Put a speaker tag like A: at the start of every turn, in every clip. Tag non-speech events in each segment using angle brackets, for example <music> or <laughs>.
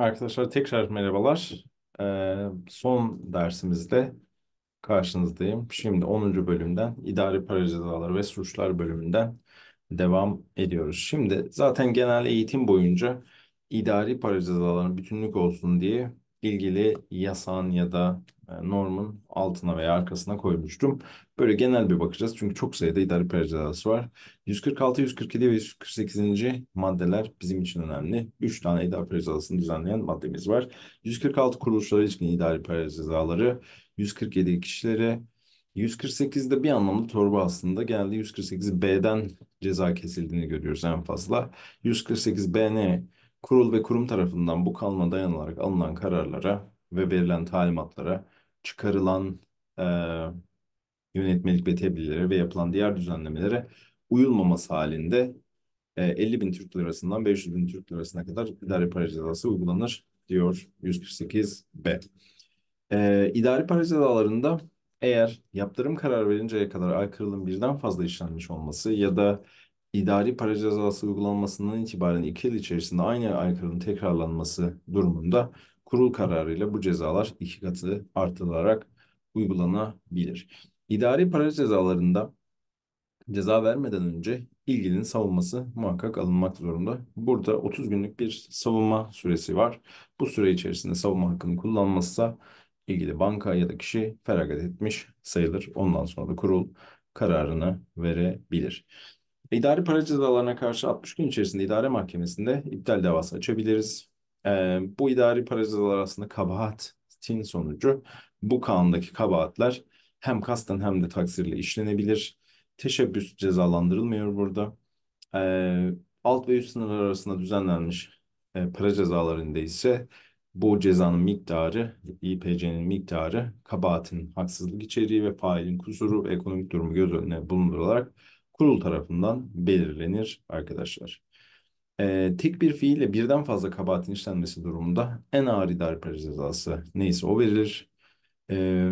A: Arkadaşlar tekrar merhabalar. Ee, son dersimizde karşınızdayım. Şimdi 10. bölümden idari para cezaları ve suçlar bölümünden devam ediyoruz. Şimdi zaten genel eğitim boyunca idari para cezalarının bütünlük olsun diye ilgili yasağın ya da e, normun altına veya arkasına koymuştum. Böyle genel bir bakacağız çünkü çok sayıda idari para cezası var. 146, 147 ve 148. maddeler bizim için önemli. 3 tane idari para cezasını düzenleyen maddemiz var. 146 kuruluşlara ilişkin idari para cezaları, 147 kişilere, 148'de bir anlamda torba aslında geldi. 148B'den ceza kesildiğini görüyoruz en fazla. 148B ne? kurul ve kurum tarafından bu kanuna dayanarak alınan kararlara ve verilen talimatlara, çıkarılan e, yönetmelik ve tebliğlere ve yapılan diğer düzenlemelere uyulmaması halinde e, 50 bin Türk lirasından 500 bin Türk lirasına kadar idari para cezası uygulanır diyor 148b. E, idari para cezalarında eğer yaptırım kararı verinceye kadar aykırılığın birden fazla işlenmiş olması ya da idari para cezası uygulanmasından itibaren 2 yıl içerisinde aynı aykırının tekrarlanması durumunda kurul kararıyla bu cezalar iki katı artılarak uygulanabilir. İdari para cezalarında ceza vermeden önce ilgilinin savunması muhakkak alınmak zorunda. Burada 30 günlük bir savunma süresi var. Bu süre içerisinde savunma hakkını kullanmazsa ilgili banka ya da kişi feragat etmiş sayılır. Ondan sonra da kurul kararını verebilir. İdari para cezalarına karşı 60 gün içerisinde idare mahkemesinde iptal davası açabiliriz. Ee, bu idari para cezaları aslında kabahatin sonucu. Bu kanundaki kabahatler hem kasten hem de taksirle işlenebilir. Teşebbüs cezalandırılmıyor burada. Ee, alt ve üst sınır arasında düzenlenmiş e, para cezalarında ise bu cezanın miktarı, İPC'nin miktarı, kabahatin haksızlık içeriği ve failin kusuru ve ekonomik durumu göz önüne bulundurularak kurul tarafından belirlenir arkadaşlar. Ee, tek bir fiille birden fazla kabahatin işlenmesi durumunda en ağır idari para cezası neyse o verilir. Ee,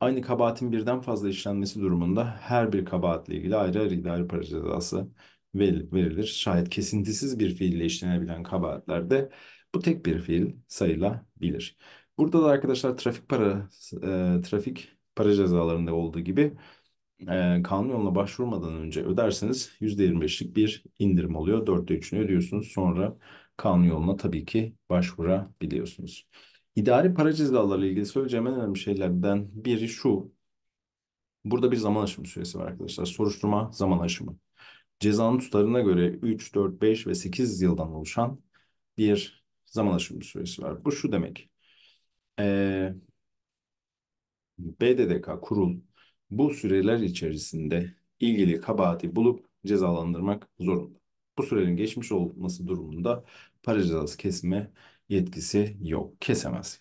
A: aynı kabahatin birden fazla işlenmesi durumunda her bir kabahatle ilgili ayrı ayrı idari para cezası verilir. Şayet kesintisiz bir fiille işlenebilen kabahatlerde bu tek bir fiil sayılabilir. Burada da arkadaşlar trafik para e, trafik para cezalarında olduğu gibi e, ee, yoluna başvurmadan önce öderseniz %25'lik bir indirim oluyor. Dörtte üçünü ödüyorsunuz. Sonra kanun yoluna tabii ki başvurabiliyorsunuz. İdari para cezalarla ilgili söyleyeceğim en önemli şeylerden biri şu. Burada bir zaman aşımı süresi var arkadaşlar. Soruşturma zaman aşımı. Cezanın tutarına göre 3, 4, 5 ve 8 yıldan oluşan bir zaman aşımı süresi var. Bu şu demek. Ee, BDDK kurul bu süreler içerisinde ilgili kabahati bulup cezalandırmak zorunda. Bu sürenin geçmiş olması durumunda para cezası kesme yetkisi yok. Kesemez.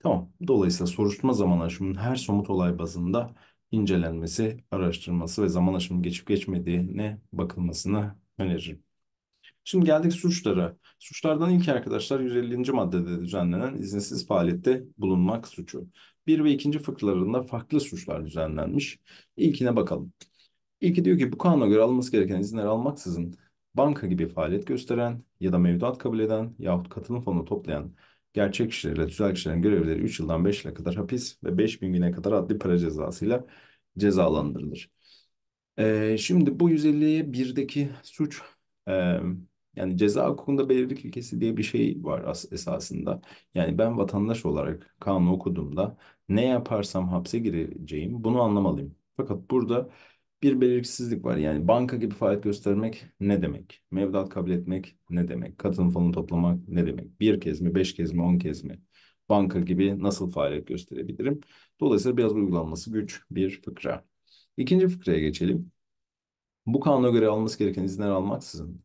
A: Tamam. Dolayısıyla soruşturma zaman aşımının her somut olay bazında incelenmesi, araştırması ve zaman aşımının geçip geçmediğine bakılmasını öneririm. Şimdi geldik suçlara. Suçlardan ilk arkadaşlar 150. maddede düzenlenen izinsiz faaliyette bulunmak suçu. 1 ve 2. fıkralarında farklı suçlar düzenlenmiş. İlkine bakalım. İlki diyor ki bu kanuna göre alınması gereken izinler almaksızın banka gibi faaliyet gösteren ya da mevduat kabul eden yahut katılım fonu toplayan gerçek kişilerle tüzel kişilerin görevleri 3 yıldan 5 yıla kadar hapis ve 5 bin güne kadar adli para cezasıyla cezalandırılır. Ee, şimdi bu 150'ye 1'deki suç e, yani ceza hukukunda belirlilik ilkesi diye bir şey var esasında. Yani ben vatandaş olarak kanunu okuduğumda ne yaparsam hapse gireceğim. Bunu anlamalıyım. Fakat burada bir belirsizlik var. Yani banka gibi faaliyet göstermek ne demek? Mevduat kabul etmek ne demek? Katılım fonu toplamak ne demek? Bir kez mi, beş kez mi, on kez mi? Banka gibi nasıl faaliyet gösterebilirim? Dolayısıyla biraz uygulanması güç bir fıkra. İkinci fıkraya geçelim. Bu kanuna göre alması gereken izinler almaksızın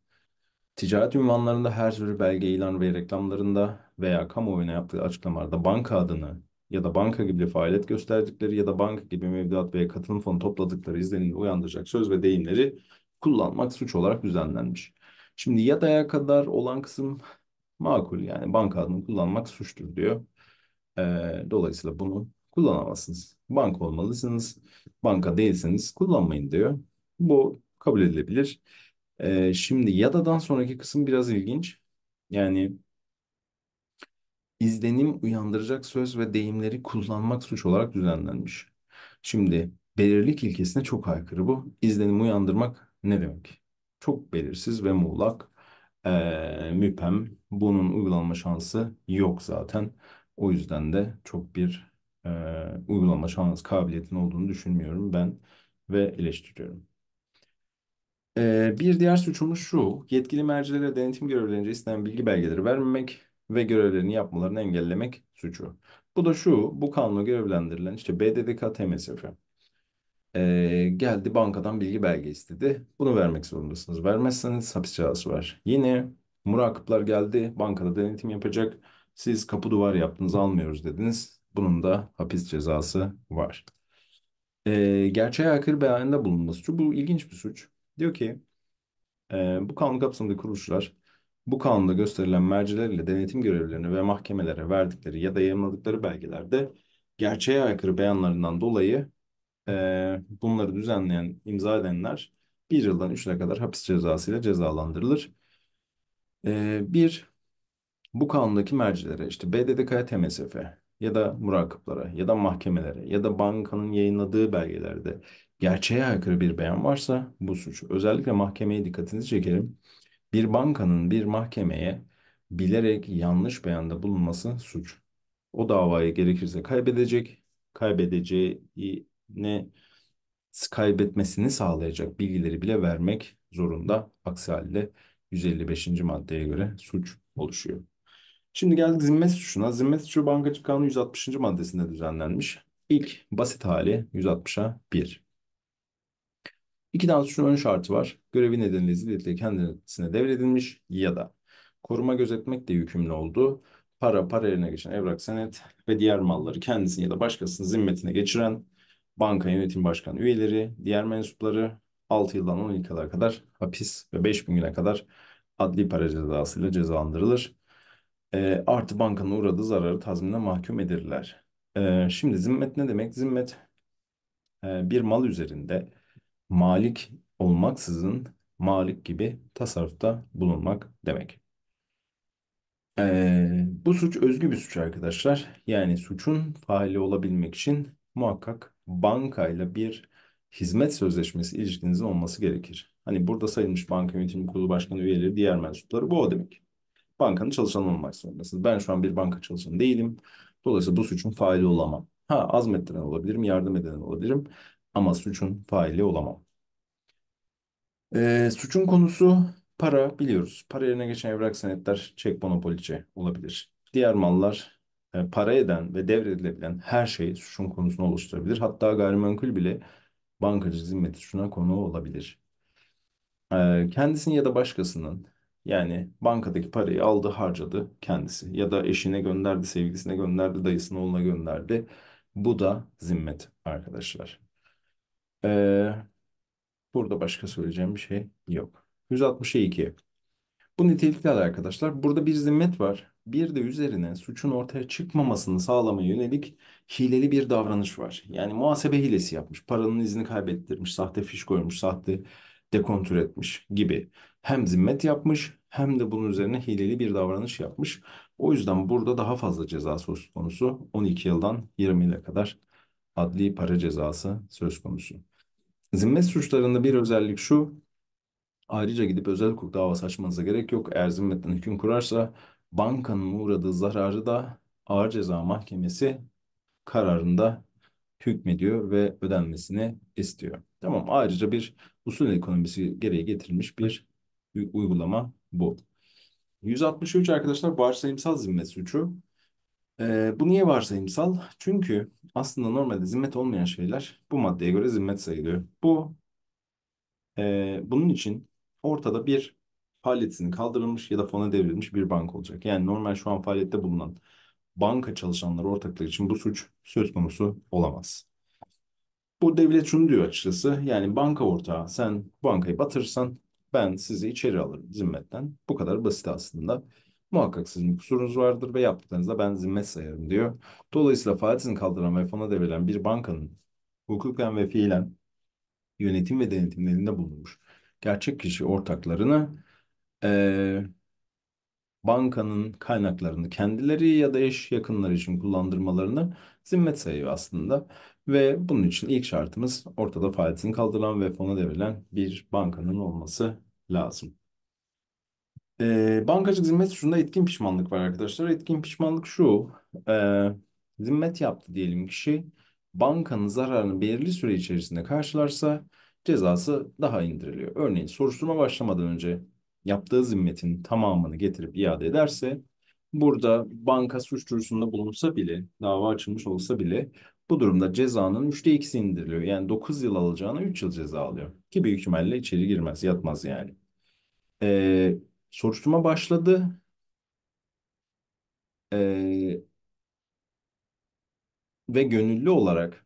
A: ticaret ünvanlarında her türlü belge, ilan ve reklamlarında veya kamuoyuna yaptığı açıklamalarda banka adını, ya da banka gibi faaliyet gösterdikleri ya da banka gibi mevduat veya katılım fonu topladıkları izlenimini uyandıracak söz ve deyimleri kullanmak suç olarak düzenlenmiş. Şimdi ya daya kadar olan kısım makul yani banka adını kullanmak suçtur diyor. Ee, dolayısıyla bunu kullanamazsınız. Banka olmalısınız. Banka değilseniz kullanmayın diyor. Bu kabul edilebilir. Ee, şimdi yadadan sonraki kısım biraz ilginç. Yani izlenim uyandıracak söz ve deyimleri kullanmak suç olarak düzenlenmiş. Şimdi belirlik ilkesine çok aykırı bu. İzlenim uyandırmak ne demek? Çok belirsiz ve muğlak, ee, müpem. Bunun uygulanma şansı yok zaten. O yüzden de çok bir e, uygulama şans kabiliyetin olduğunu düşünmüyorum ben ve eleştiriyorum. Ee, bir diğer suçumuz şu, yetkili mercilere denetim görevlerince istenen bilgi belgeleri vermemek, ve görevlerini yapmalarını engellemek suçu. Bu da şu, bu kanunla görevlendirilen işte BDDK TMSF. Ee, geldi bankadan bilgi belge istedi. Bunu vermek zorundasınız. Vermezseniz hapis cezası var. Yine murakıplar geldi. Bankada denetim yapacak. Siz kapı duvar yaptınız almıyoruz dediniz. Bunun da hapis cezası var. Ee, gerçeğe aykırı beyanda bulunması. Şu, bu ilginç bir suç. Diyor ki e, bu kanun kapsamında kuruluşlar bu kanunda gösterilen mercilerle denetim görevlilerine ve mahkemelere verdikleri ya da yayınladıkları belgelerde gerçeğe aykırı beyanlarından dolayı e, bunları düzenleyen, imza edenler bir yıldan üç yıla kadar hapis cezası ile cezalandırılır. E, bir, bu kanundaki mercilere işte BDDK'ya TMSF ya da murakıplara ya da mahkemelere ya da bankanın yayınladığı belgelerde gerçeğe aykırı bir beyan varsa bu suç. Özellikle mahkemeye dikkatinizi çekerim. Bir bankanın bir mahkemeye bilerek yanlış beyanda bulunması suç. O davayı gerekirse kaybedecek, kaybedeceğine kaybetmesini sağlayacak bilgileri bile vermek zorunda. Aksi halde 155. maddeye göre suç oluşuyor. Şimdi geldik zimmet suçuna. Zimmet suçu bankacılık kanunu 160. maddesinde düzenlenmiş. İlk basit hali 160'a 1. İki dansçının ön şartı var. Görevi nedeniyle zilletleri kendisine devredilmiş ya da koruma gözetmekle yükümlü olduğu para, para yerine geçen evrak, senet ve diğer malları kendisini ya da başkasının zimmetine geçiren banka yönetim başkanı üyeleri, diğer mensupları 6 yıldan 10 yıla kadar hapis ve 5 bin güne kadar adli para cezasıyla cezalandırılır. E, artı bankanın uğradığı zararı tazminle mahkum edilirler. E, ee, şimdi zimmet ne demek? Zimmet e, bir mal üzerinde malik olmaksızın malik gibi tasarrufta bulunmak demek. Ee, bu suç özgü bir suç arkadaşlar. Yani suçun faali olabilmek için muhakkak bankayla bir hizmet sözleşmesi ilişkinizin olması gerekir. Hani burada sayılmış banka yönetim kurulu başkanı üyeleri, diğer mensupları bu o demek. Bankanın çalışanı olmak zorundasınız. Ben şu an bir banka çalışanı değilim. Dolayısıyla bu suçun faali olamam. Ha azmettiren olabilirim, yardım eden olabilirim ama suçun faili olamam. E, suçun konusu para biliyoruz. Para yerine geçen evrak senetler çek monopoliçe olabilir. Diğer mallar e, para eden ve devredilebilen her şey suçun konusunu oluşturabilir. Hatta gayrimenkul bile bankacı zimmeti suçuna konu olabilir. E, kendisinin ya da başkasının yani bankadaki parayı aldı harcadı kendisi ya da eşine gönderdi, sevgilisine gönderdi, dayısına oğluna gönderdi. Bu da zimmet arkadaşlar. Ee, burada başka söyleyeceğim bir şey yok. 160'a 2. Bu nitelikler arkadaşlar. Burada bir zimmet var. Bir de üzerine suçun ortaya çıkmamasını sağlamaya yönelik hileli bir davranış var. Yani muhasebe hilesi yapmış. Paranın izini kaybettirmiş. Sahte fiş koymuş. Sahte dekontür etmiş gibi. Hem zimmet yapmış hem de bunun üzerine hileli bir davranış yapmış. O yüzden burada daha fazla ceza söz konusu. 12 yıldan 20 yıla kadar adli para cezası söz konusu. Zimmet suçlarında bir özellik şu. Ayrıca gidip özel hukuk davası açmanıza gerek yok. Eğer zimmetten hüküm kurarsa bankanın uğradığı zararı da Ağır Ceza Mahkemesi kararında hükmediyor ve ödenmesini istiyor. Tamam ayrıca bir usul ekonomisi gereği getirilmiş bir uygulama bu. 163 arkadaşlar varsayımsal zimmet suçu. Ee, bu niye varsayımsal? Çünkü aslında normalde zimmet olmayan şeyler bu maddeye göre zimmet sayılıyor. Bu e, bunun için ortada bir faaliyetini kaldırılmış ya da fona devrilmiş bir bank olacak. Yani normal şu an faaliyette bulunan banka çalışanları ortaklar için bu suç söz konusu olamaz. Bu devlet şunu diyor açıkçası. Yani banka ortağı sen bankayı batırırsan ben sizi içeri alırım zimmetten. Bu kadar basit aslında. Muhakkak sizin bir kusurunuz vardır ve yaptıklarınızda ben zimmet sayarım diyor. Dolayısıyla faizini kaldıran ve fona devrilen bir bankanın hukuken ve fiilen yönetim ve denetimlerinde bulunmuş gerçek kişi ortaklarını e, bankanın kaynaklarını kendileri ya da eş yakınları için kullandırmalarını zimmet sayıyor aslında. Ve bunun için ilk şartımız ortada faizini kaldıran ve fona devrilen bir bankanın olması lazım. E, bankacılık zimmet suçunda etkin pişmanlık var arkadaşlar. Etkin pişmanlık şu. E, zimmet yaptı diyelim kişi. Bankanın zararını belirli süre içerisinde karşılarsa cezası daha indiriliyor. Örneğin soruşturma başlamadan önce yaptığı zimmetin tamamını getirip iade ederse burada banka suç duyurusunda bulunsa bile dava açılmış olsa bile bu durumda cezanın 3'te 2'si indiriliyor. Yani 9 yıl alacağına 3 yıl ceza alıyor. Ki büyük ihtimalle içeri girmez yatmaz yani. Ee, Soruşturma başladı. Ee, ve gönüllü olarak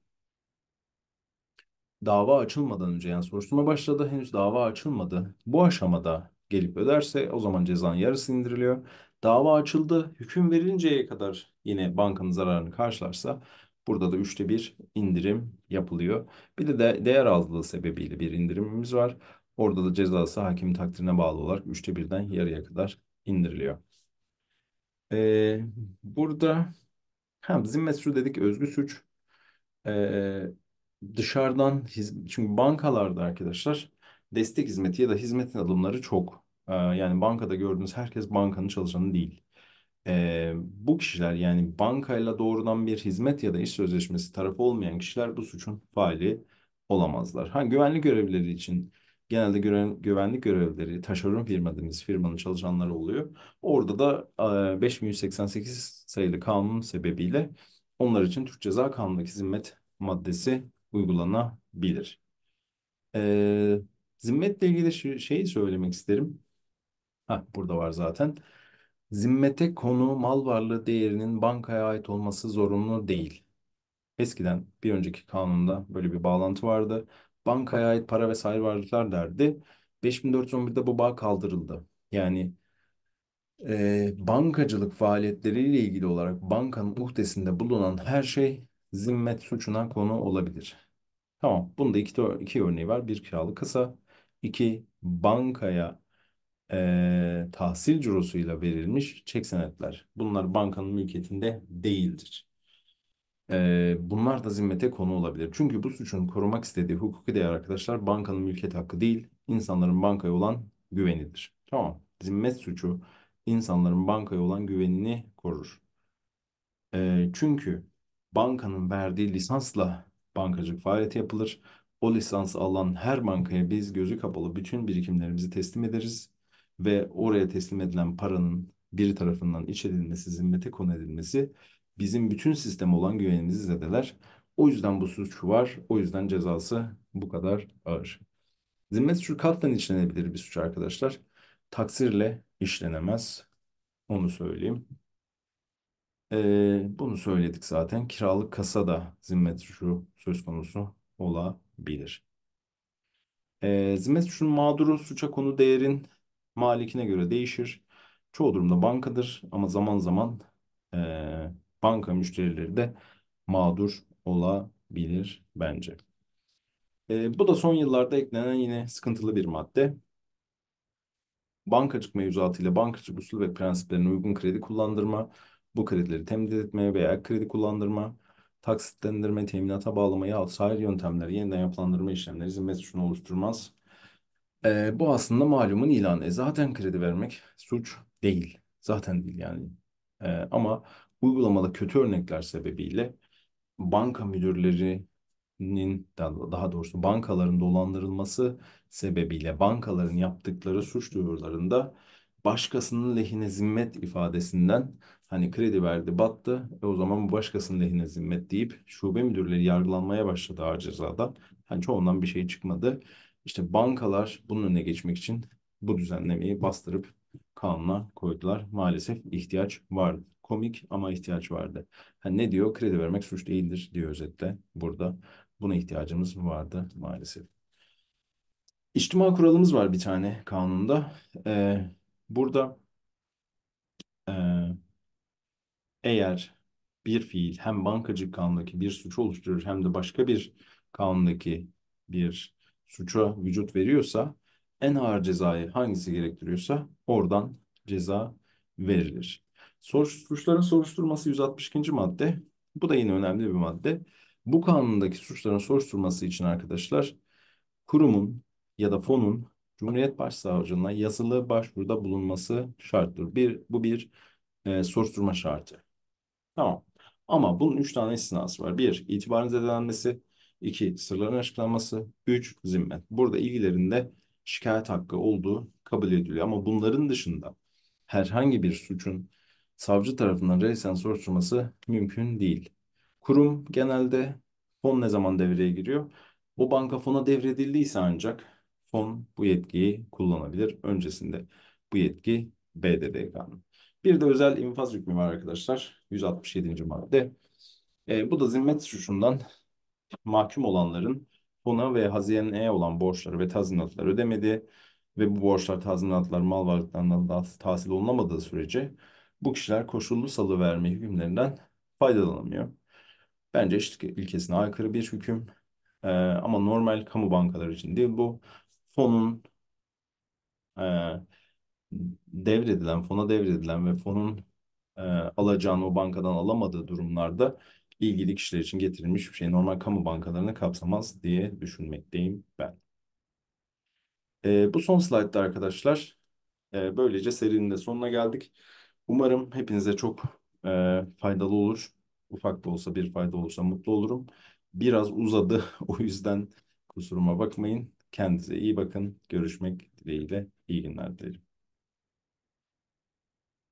A: dava açılmadan önce yani soruşturma başladı henüz dava açılmadı. Bu aşamada gelip öderse o zaman cezanın yarısı indiriliyor. Dava açıldı hüküm verilinceye kadar yine bankanın zararını karşılarsa burada da üçte bir indirim yapılıyor. Bir de, de değer azlığı sebebiyle bir indirimimiz var. Orada da cezası hakim takdirine bağlı olarak üçte birden yarıya kadar indiriliyor. Ee, burada hem zimmet suçu dedik özgü suç. Ee, dışarıdan çünkü bankalarda arkadaşlar destek hizmeti ya da hizmetin adımları çok. Ee, yani bankada gördüğünüz herkes bankanın çalışanı değil. Ee, bu kişiler yani bankayla doğrudan bir hizmet ya da iş sözleşmesi tarafı olmayan kişiler bu suçun faili olamazlar. Ha, güvenlik görevlileri için genelde güven, güvenlik görevlileri, taşeron firma dediğimiz firmanın çalışanları oluyor. Orada da e, 5188 sayılı kanun sebebiyle onlar için Türk Ceza Kanunu'ndaki zimmet maddesi uygulanabilir. E, zimmetle ilgili şeyi söylemek isterim. Ha burada var zaten. Zimmete konu mal varlığı değerinin bankaya ait olması zorunlu değil. Eskiden bir önceki kanunda böyle bir bağlantı vardı bankaya ait para vesaire varlıklar derdi. 5411'de bu bağ kaldırıldı. Yani e, bankacılık faaliyetleriyle ilgili olarak bankanın uhdesinde bulunan her şey zimmet suçuna konu olabilir. Tamam, bunda iki, iki örneği var. Bir kiralık kasa, iki bankaya e, tahsil cirosuyla verilmiş çek senetler. Bunlar bankanın mülkiyetinde değildir bunlar da zimmete konu olabilir. Çünkü bu suçun korumak istediği hukuki değer arkadaşlar bankanın mülkiyet hakkı değil, insanların bankaya olan güvenidir. Tamam. Zimmet suçu insanların bankaya olan güvenini korur. çünkü bankanın verdiği lisansla bankacılık faaliyeti yapılır. O lisansı alan her bankaya biz gözü kapalı bütün birikimlerimizi teslim ederiz ve oraya teslim edilen paranın bir tarafından iç edilmesi, zimmete konu edilmesi bizim bütün sisteme olan güvenimizi zedeler. O yüzden bu suç var. O yüzden cezası bu kadar ağır. Zimmet suçu katlen işlenebilir bir suç arkadaşlar. Taksirle işlenemez. Onu söyleyeyim. Ee, bunu söyledik zaten. Kiralık kasa da zimmet suçu söz konusu olabilir. Ee, zimmet suçunun mağduru suça konu değerin malikine göre değişir. Çoğu durumda bankadır ama zaman zaman ee, banka müşterileri de mağdur olabilir bence. E, bu da son yıllarda eklenen yine sıkıntılı bir madde. Bankacılık mevzuatı ile bankacılık usulü ve prensiplerine uygun kredi kullandırma, bu kredileri temdit etmeye veya kredi kullandırma, taksitlendirme, teminata bağlama yahut sahil yöntemleri yeniden yapılandırma işlemleri izin mesutunu oluşturmaz. E, bu aslında malumun ilanı. E, zaten kredi vermek suç değil. Zaten değil yani. E, ama uygulamada kötü örnekler sebebiyle banka müdürlerinin daha doğrusu bankaların dolandırılması sebebiyle bankaların yaptıkları suç duyurularında başkasının lehine zimmet ifadesinden hani kredi verdi battı ve o zaman bu başkasının lehine zimmet deyip şube müdürleri yargılanmaya başladı ağır cezada. Hani çoğundan bir şey çıkmadı. İşte bankalar bunun önüne geçmek için bu düzenlemeyi bastırıp kanuna koydular. Maalesef ihtiyaç vardı komik ama ihtiyaç vardı. Yani ne diyor? Kredi vermek suç değildir diyor özetle burada. Buna ihtiyacımız vardı maalesef. İçtima kuralımız var bir tane kanunda. Ee, burada e, eğer bir fiil hem bankacılık kanundaki bir suçu oluşturur hem de başka bir kanundaki bir suça vücut veriyorsa en ağır cezayı hangisi gerektiriyorsa oradan ceza verilir. Soruş, suçların soruşturması 162. madde. Bu da yine önemli bir madde. Bu kanundaki suçların soruşturması için arkadaşlar kurumun ya da fonun Cumhuriyet Başsavcılığına yazılı başvuruda bulunması şarttır. Bir, bu bir e, soruşturma şartı. Tamam. Ama bunun üç tane istinası var. Bir, itibarın zedelenmesi. iki sırların açıklanması. Üç, zimmet. Burada ilgilerinde şikayet hakkı olduğu kabul ediliyor. Ama bunların dışında herhangi bir suçun savcı tarafından reysen soruşturması mümkün değil. Kurum genelde fon ne zaman devreye giriyor? O banka fona devredildiyse ancak fon bu yetkiyi kullanabilir. Öncesinde bu yetki BDDK'nın. Bir de özel infaz hükmü var arkadaşlar. 167. madde. E, bu da zimmet suçundan mahkum olanların fona ve hazineye olan borçları ve tazminatları ödemedi ve bu borçlar tazminatlar mal varlıklarından tahsil olunamadığı sürece bu kişiler koşullu salıverme hükümlerinden faydalanamıyor. Bence eşitlik ilkesine aykırı bir hüküm ee, ama normal kamu bankaları için değil bu. Fonun e, devredilen, fona devredilen ve fonun e, alacağını o bankadan alamadığı durumlarda ilgili kişiler için getirilmiş bir şey. Normal kamu bankalarını kapsamaz diye düşünmekteyim ben. E, bu son slaytta arkadaşlar. E, böylece serinin de sonuna geldik. Umarım hepinize çok e, faydalı olur. Ufak da olsa bir fayda olursa mutlu olurum. Biraz uzadı <laughs> o yüzden kusuruma bakmayın. Kendinize iyi bakın. Görüşmek dileğiyle. İyi günler dilerim.